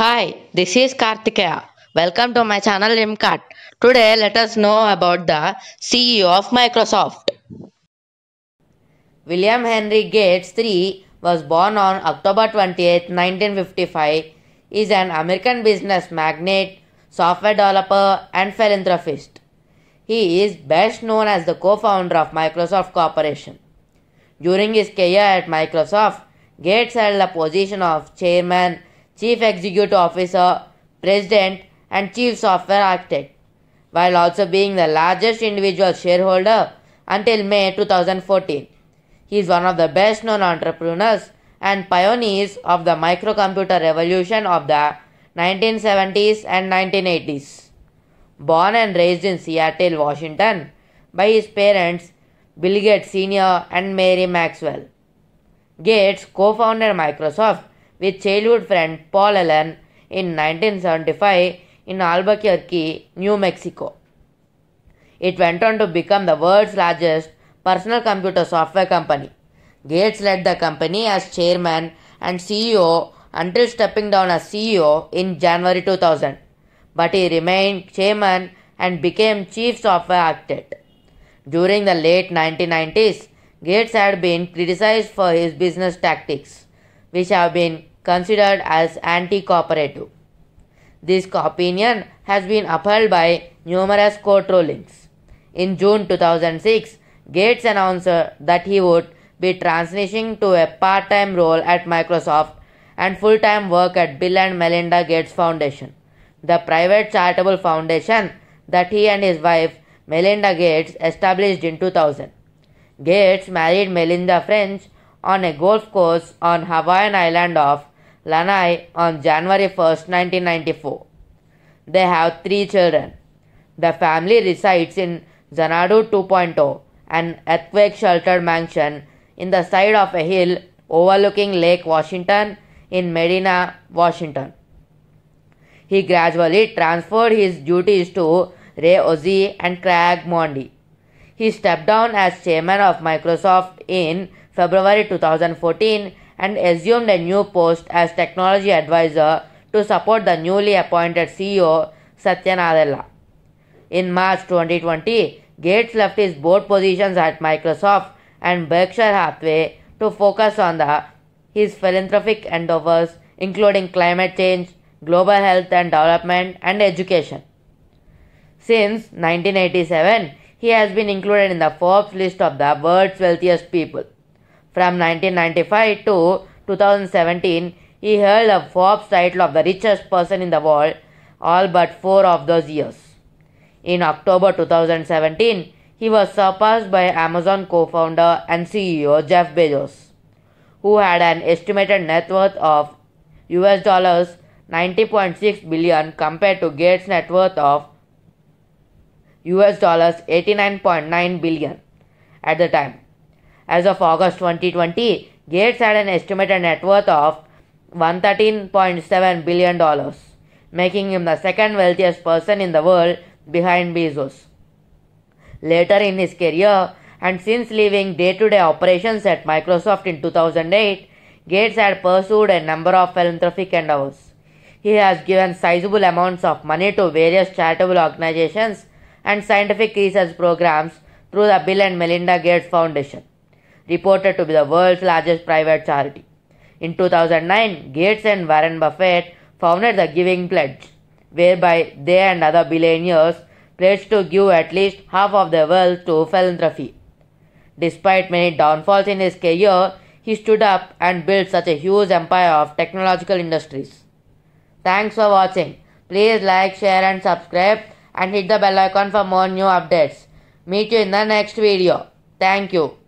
Hi, this is Karthikeya. Welcome to my channel MCAT. Today, let us know about the CEO of Microsoft. William Henry Gates III was born on October 28, 1955, is an American business magnate, software developer, and philanthropist. He is best known as the co-founder of Microsoft Corporation. During his career at Microsoft, Gates held the position of chairman Chief Executive Officer, President, and Chief Software Architect, while also being the largest individual shareholder until May 2014. He is one of the best known entrepreneurs and pioneers of the microcomputer revolution of the 1970s and 1980s. Born and raised in Seattle, Washington, by his parents Bill Gates Sr. and Mary Maxwell. Gates co founded Microsoft with childhood friend Paul Allen in 1975 in Albuquerque, New Mexico. It went on to become the world's largest personal computer software company. Gates led the company as chairman and CEO until stepping down as CEO in January 2000. But he remained chairman and became chief software architect. During the late 1990s, Gates had been criticized for his business tactics, which have been considered as anti-cooperative. This opinion has been upheld by numerous court rulings. In June 2006, Gates announced that he would be transitioning to a part-time role at Microsoft and full-time work at Bill and Melinda Gates Foundation, the private charitable foundation that he and his wife Melinda Gates established in 2000. Gates married Melinda French on a golf course on Hawaiian island of Lanai on January 1, 1994. They have three children. The family resides in Zanadu 2.0, an earthquake sheltered mansion in the side of a hill overlooking Lake Washington in Medina, Washington. He gradually transferred his duties to Ray Ozzie and Craig Mondi. He stepped down as chairman of Microsoft in February 2014 and assumed a new post as technology advisor to support the newly appointed CEO Satya Nadella. In March 2020, Gates left his board positions at Microsoft and Berkshire Hathaway to focus on the, his philanthropic endeavors, including climate change, global health and development, and education. Since 1987, he has been included in the Forbes list of the world's wealthiest people. From 1995 to 2017, he held the Forbes title of the richest person in the world all but four of those years. In October 2017, he was surpassed by Amazon co founder and CEO Jeff Bezos, who had an estimated net worth of US dollars 90.6 billion compared to Gates' net worth of US dollars 89.9 billion at the time. As of August 2020, Gates had an estimated net worth of $113.7 billion, making him the second wealthiest person in the world behind Bezos. Later in his career, and since leaving day to day operations at Microsoft in 2008, Gates had pursued a number of philanthropic endeavors. He has given sizable amounts of money to various charitable organizations and scientific research programs through the Bill and Melinda Gates Foundation reported to be the world's largest private charity. In 2009, Gates and Warren Buffett founded the Giving Pledge, whereby they and other billionaires pledged to give at least half of their wealth to philanthropy. Despite many downfalls in his career, he stood up and built such a huge empire of technological industries. Thanks for watching. Please like, share and subscribe and hit the bell icon for more new updates. Meet you in the next video. Thank you.